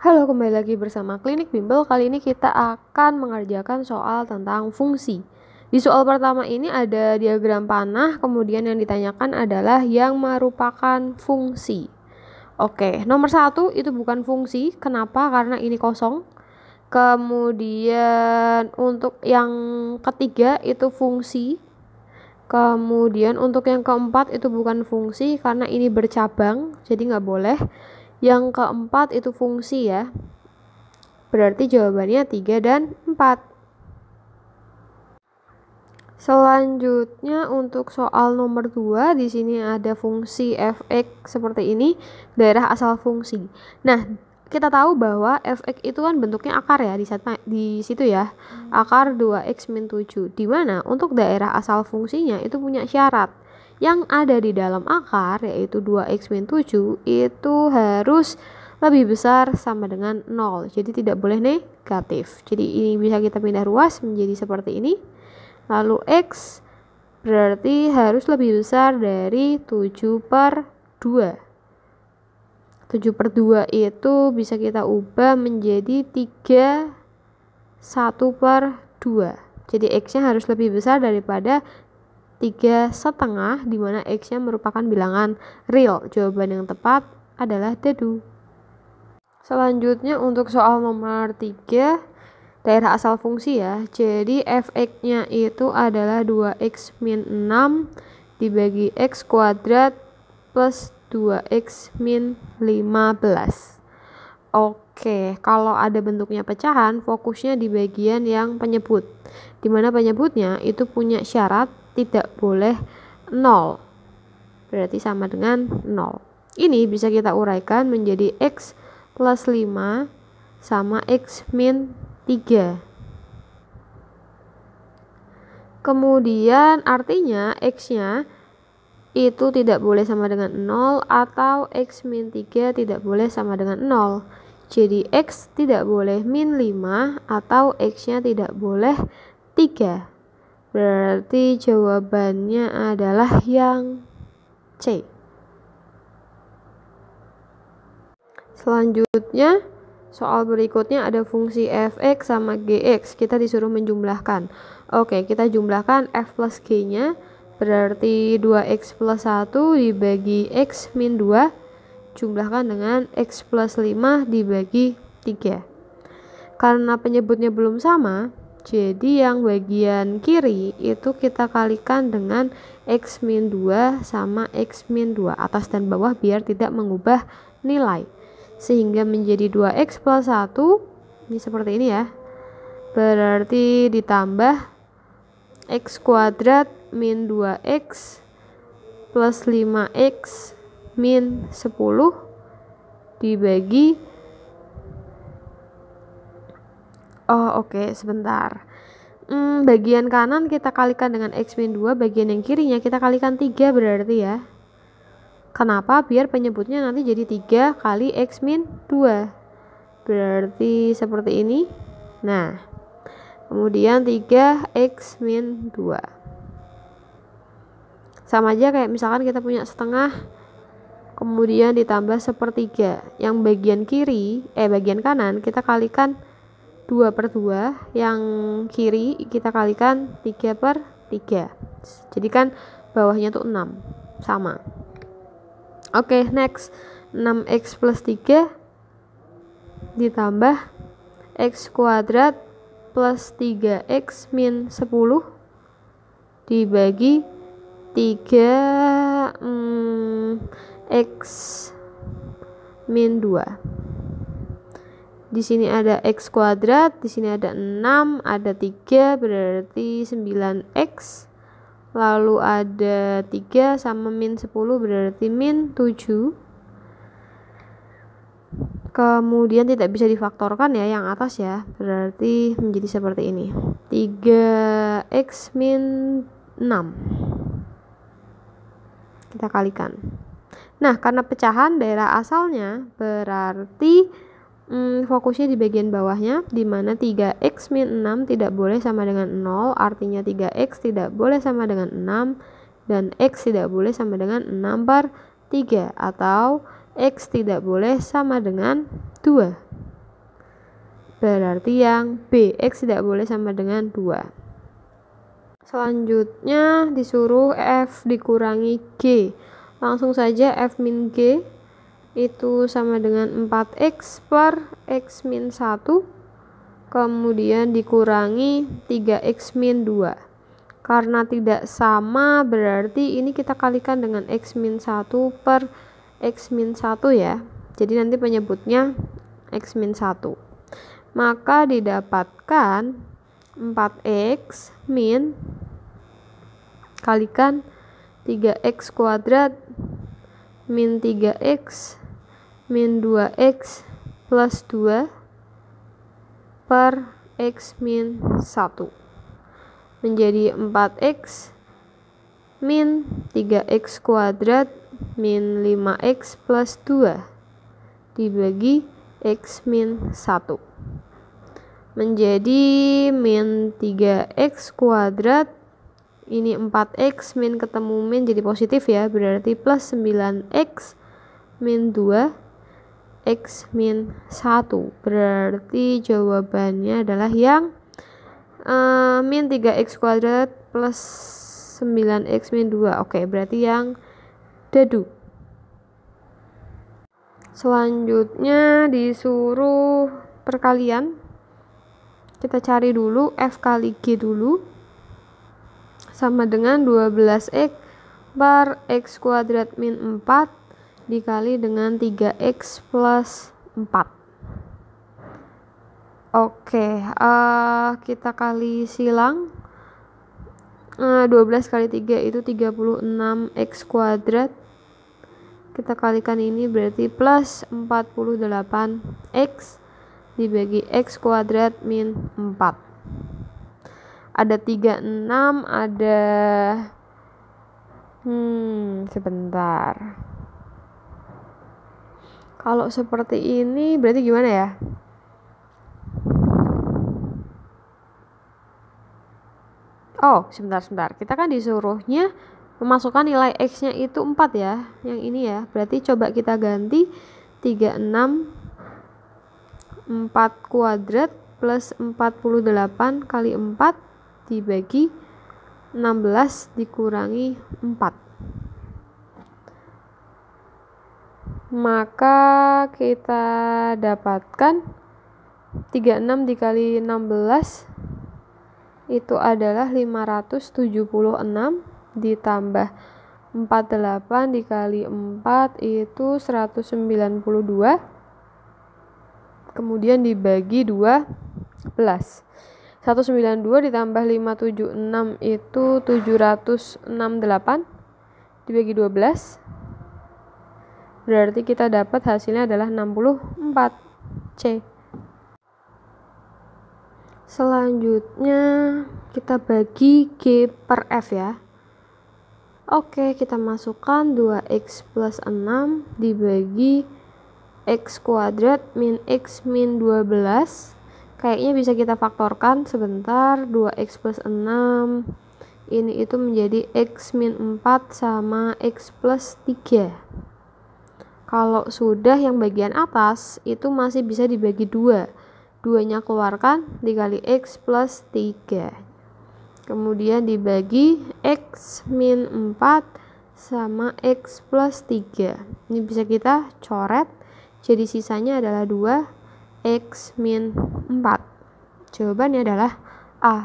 Halo, kembali lagi bersama Klinik Bimbel. Kali ini kita akan mengerjakan soal tentang fungsi. Di soal pertama ini ada diagram panah, kemudian yang ditanyakan adalah yang merupakan fungsi. Oke, nomor satu itu bukan fungsi. Kenapa? Karena ini kosong. Kemudian untuk yang ketiga itu fungsi. Kemudian untuk yang keempat itu bukan fungsi karena ini bercabang, jadi nggak boleh. Yang keempat itu fungsi ya. Berarti jawabannya 3 dan 4. Selanjutnya untuk soal nomor 2 di sini ada fungsi fx seperti ini, daerah asal fungsi. Nah, kita tahu bahwa fx itu kan bentuknya akar ya di di situ ya. Hmm. Akar 2x min 7. Di mana untuk daerah asal fungsinya itu punya syarat yang ada di dalam akar yaitu 2x 7 itu harus lebih besar sama dengan 0 jadi tidak boleh negatif jadi ini bisa kita pindah ruas menjadi seperti ini lalu x berarti harus lebih besar dari 7 per 2 7 per 2 itu bisa kita ubah menjadi 3 1 per 2 jadi X nya harus lebih besar daripada 3 setengah di mana X-nya merupakan bilangan real. Jawaban yang tepat adalah dedu. Selanjutnya untuk soal nomor 3 daerah asal fungsi ya. Jadi fx-nya itu adalah 2x min 6 dibagi x kuadrat plus 2x min 15. Oke, kalau ada bentuknya pecahan, fokusnya di bagian yang penyebut. Dimana penyebutnya itu punya syarat tidak boleh 0, berarti sama dengan 0 ini bisa kita uraikan menjadi X plus 5 sama X min 3 kemudian artinya X nya itu tidak boleh sama dengan 0 atau X min 3 tidak boleh sama dengan 0 jadi X tidak boleh min 5 atau X nya tidak boleh 3 Berarti jawabannya adalah yang C. Selanjutnya, soal berikutnya ada fungsi fx sama gx. Kita disuruh menjumlahkan. Oke, kita jumlahkan f plus g-nya. Berarti 2x plus 1 dibagi x min 2. Jumlahkan dengan x plus 5 dibagi 3. Karena penyebutnya belum sama, jadi yang bagian kiri itu kita kalikan dengan x-2 sama x-2 atas dan bawah biar tidak mengubah nilai. Sehingga menjadi 2x plus 1, ini seperti ini ya. Berarti ditambah x kuadrat min 2x plus 5x min 10 dibagi Oh oke, okay, sebentar. Hmm, bagian kanan kita kalikan dengan X minus 2, bagian yang kirinya kita kalikan 3 berarti ya. Kenapa? Biar penyebutnya nanti jadi 3 kali X minus 2. Berarti seperti ini. Nah, kemudian 3 X minus 2. Sama aja kayak misalkan kita punya setengah, kemudian ditambah sepertiga. Yang bagian kiri, eh bagian kanan kita kalikan 2 per 2 yang kiri kita kalikan 3 per 3 jadi kan bawahnya tuh 6 sama oke okay, next 6x plus 3 ditambah x kuadrat plus 3x min 10 dibagi 3 hmm, x min 2 di sini ada x kuadrat, di sini ada 6, ada 3 berarti 9x. Lalu ada 3 sama min 10 berarti min 7. Kemudian tidak bisa difaktorkan ya yang atas ya, berarti menjadi seperti ini. 3x min 6. Kita kalikan. Nah, karena pecahan daerah asalnya berarti hmm, fokusnya di bagian bawahnya di mana 3x min 6 tidak boleh sama dengan 0 artinya 3x tidak boleh sama dengan 6 dan x tidak boleh sama dengan 6 bar 3 atau x tidak boleh sama dengan 2 berarti yang B x tidak boleh sama dengan 2 selanjutnya disuruh F dikurangi G langsung saja F min G itu sama dengan 4x per x min 1 kemudian dikurangi 3x min 2 karena tidak sama berarti ini kita kalikan dengan x min 1 per x min 1 ya jadi nanti penyebutnya x min 1 maka didapatkan 4x min kalikan 3x kuadrat min 3x min 2x plus 2 per x min 1 menjadi 4x min 3x kuadrat min 5x plus 2 dibagi x min 1 menjadi min 3x kuadrat ini 4x min ketemu min jadi positif ya berarti plus 9x min 2 x min 1 berarti jawabannya adalah yang uh, min 3x kuadrat plus 9x min 2 oke berarti yang dadu selanjutnya disuruh perkalian kita cari dulu F kali G dulu sama dengan 12x bar x kuadrat min 4 dikali dengan 3x plus 4 oke uh, kita kali silang uh, eh, 12 kali 3 itu 36x kuadrat kita kalikan ini berarti plus 48x dibagi x kuadrat min 4 ada 36 ada hmm sebentar kalau seperti ini berarti gimana ya oh sebentar sebentar kita kan disuruhnya memasukkan nilai x nya itu 4 ya yang ini ya berarti coba kita ganti 36 4 kuadrat plus 48 kali 4 dibagi 16 dikurangi 4 maka kita dapatkan 36 dikali 16 itu adalah 576 ditambah 48 dikali 4 itu 192 kemudian dibagi 12 192 ditambah 576 itu 768 dibagi 12 berarti kita dapat hasilnya adalah 64 C selanjutnya kita bagi G per F ya Oke, kita masukkan 2x plus 6 dibagi x kuadrat min x min 12 kayaknya bisa kita faktorkan sebentar 2x plus 6 ini itu menjadi x min 4 sama x plus 3 kalau sudah yang bagian atas itu masih bisa dibagi 2 duanya keluarkan dikali x plus 3 kemudian dibagi x min 4 sama x plus 3 ini bisa kita coret jadi sisanya adalah 2 X min 4? Jawabannya adalah A.